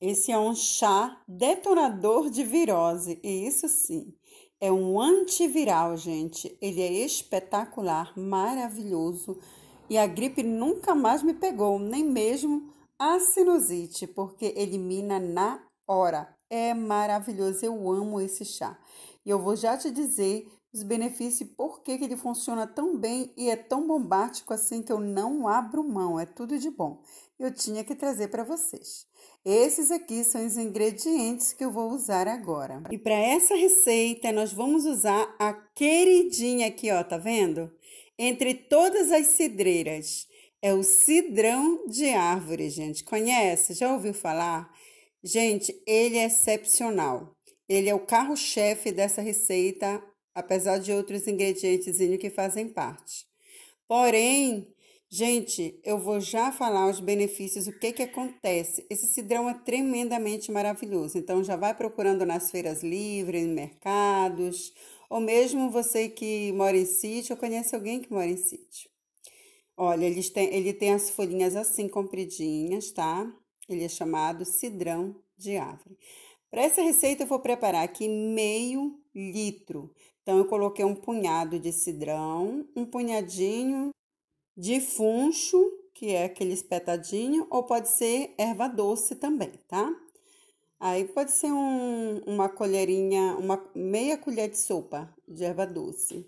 Esse é um chá detonador de virose, e isso sim, é um antiviral, gente. Ele é espetacular, maravilhoso. E a gripe nunca mais me pegou, nem mesmo a sinusite, porque elimina na hora. É maravilhoso, eu amo esse chá. E eu vou já te dizer os benefícios, por que, que ele funciona tão bem e é tão bombástico assim que eu não abro mão, é tudo de bom. Eu tinha que trazer para vocês. Esses aqui são os ingredientes que eu vou usar agora. E para essa receita, nós vamos usar a queridinha aqui, ó, tá vendo? Entre todas as cidreiras. É o cidrão de árvore, gente. Conhece? Já ouviu falar? Gente, ele é excepcional. Ele é o carro-chefe dessa receita apesar de outros ingredientes que fazem parte. Porém, gente, eu vou já falar os benefícios, o que que acontece. Esse cidrão é tremendamente maravilhoso, então já vai procurando nas feiras livres, em mercados, ou mesmo você que mora em sítio ou conhece alguém que mora em sítio. Olha, ele tem, ele tem as folhinhas assim compridinhas, tá? Ele é chamado cidrão de árvore. Para essa receita, eu vou preparar aqui meio litro. Então, eu coloquei um punhado de cidrão, um punhadinho de funcho, que é aquele espetadinho, ou pode ser erva doce também, tá? Aí pode ser um, uma colherinha, uma meia colher de sopa de erva doce.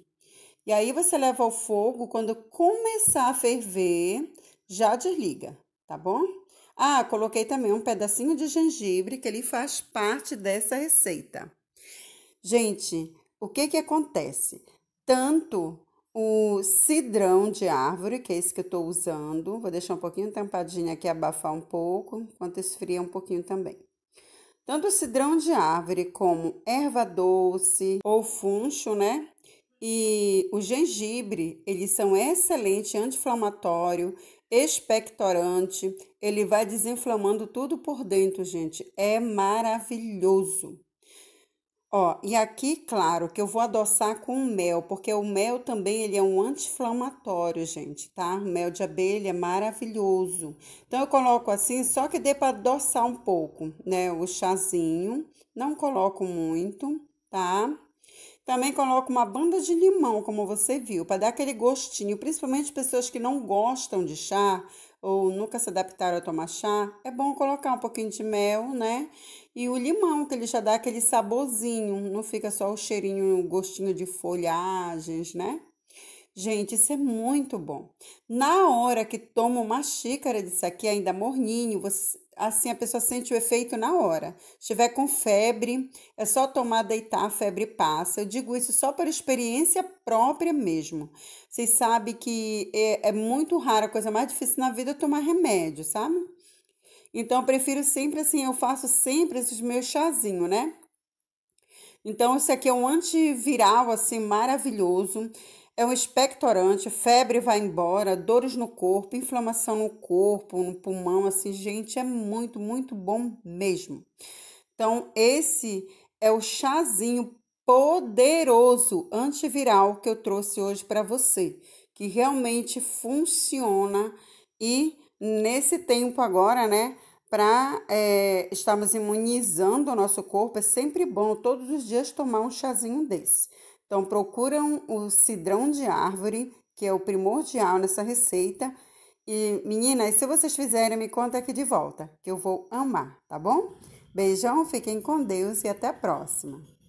E aí você leva ao fogo, quando começar a ferver, já desliga, tá bom? Ah, coloquei também um pedacinho de gengibre, que ele faz parte dessa receita. Gente, o que que acontece? Tanto o cidrão de árvore, que é esse que eu estou usando, vou deixar um pouquinho tampadinho aqui, abafar um pouco, enquanto esfria um pouquinho também. Tanto o cidrão de árvore como erva doce ou funcho, né? E o gengibre, eles são excelente anti-inflamatório, expectorante, ele vai desinflamando tudo por dentro, gente. É maravilhoso. Ó, e aqui, claro, que eu vou adoçar com mel, porque o mel também ele é um anti-inflamatório, gente, tá? mel de abelha é maravilhoso. Então eu coloco assim, só que dê para adoçar um pouco, né, o chazinho. Não coloco muito, tá? Também coloco uma banda de limão, como você viu, para dar aquele gostinho, principalmente pessoas que não gostam de chá ou nunca se adaptaram a tomar chá. É bom colocar um pouquinho de mel, né? E o limão, que ele já dá aquele saborzinho, não fica só o cheirinho, o gostinho de folhagens, né? Gente, isso é muito bom. Na hora que toma uma xícara disso aqui, ainda morninho, você assim a pessoa sente o efeito na hora. Se tiver com febre, é só tomar, deitar, a febre passa. Eu digo isso só por experiência própria mesmo. Vocês sabem que é, é muito rara, a coisa mais difícil na vida é tomar remédio, sabe? Então eu prefiro sempre assim, eu faço sempre esses meus chazinhos, né? Então, esse aqui é um antiviral, assim, maravilhoso é um expectorante, febre vai embora, dores no corpo, inflamação no corpo, no pulmão, assim, gente, é muito, muito bom mesmo. Então, esse é o chazinho poderoso antiviral que eu trouxe hoje para você, que realmente funciona e nesse tempo agora, né? Para é, estarmos imunizando o nosso corpo, é sempre bom todos os dias tomar um chazinho desse. Então procuram o cidrão de árvore, que é o primordial nessa receita. E meninas, se vocês fizerem, me conta aqui de volta, que eu vou amar, tá bom? Beijão, fiquem com Deus e até a próxima.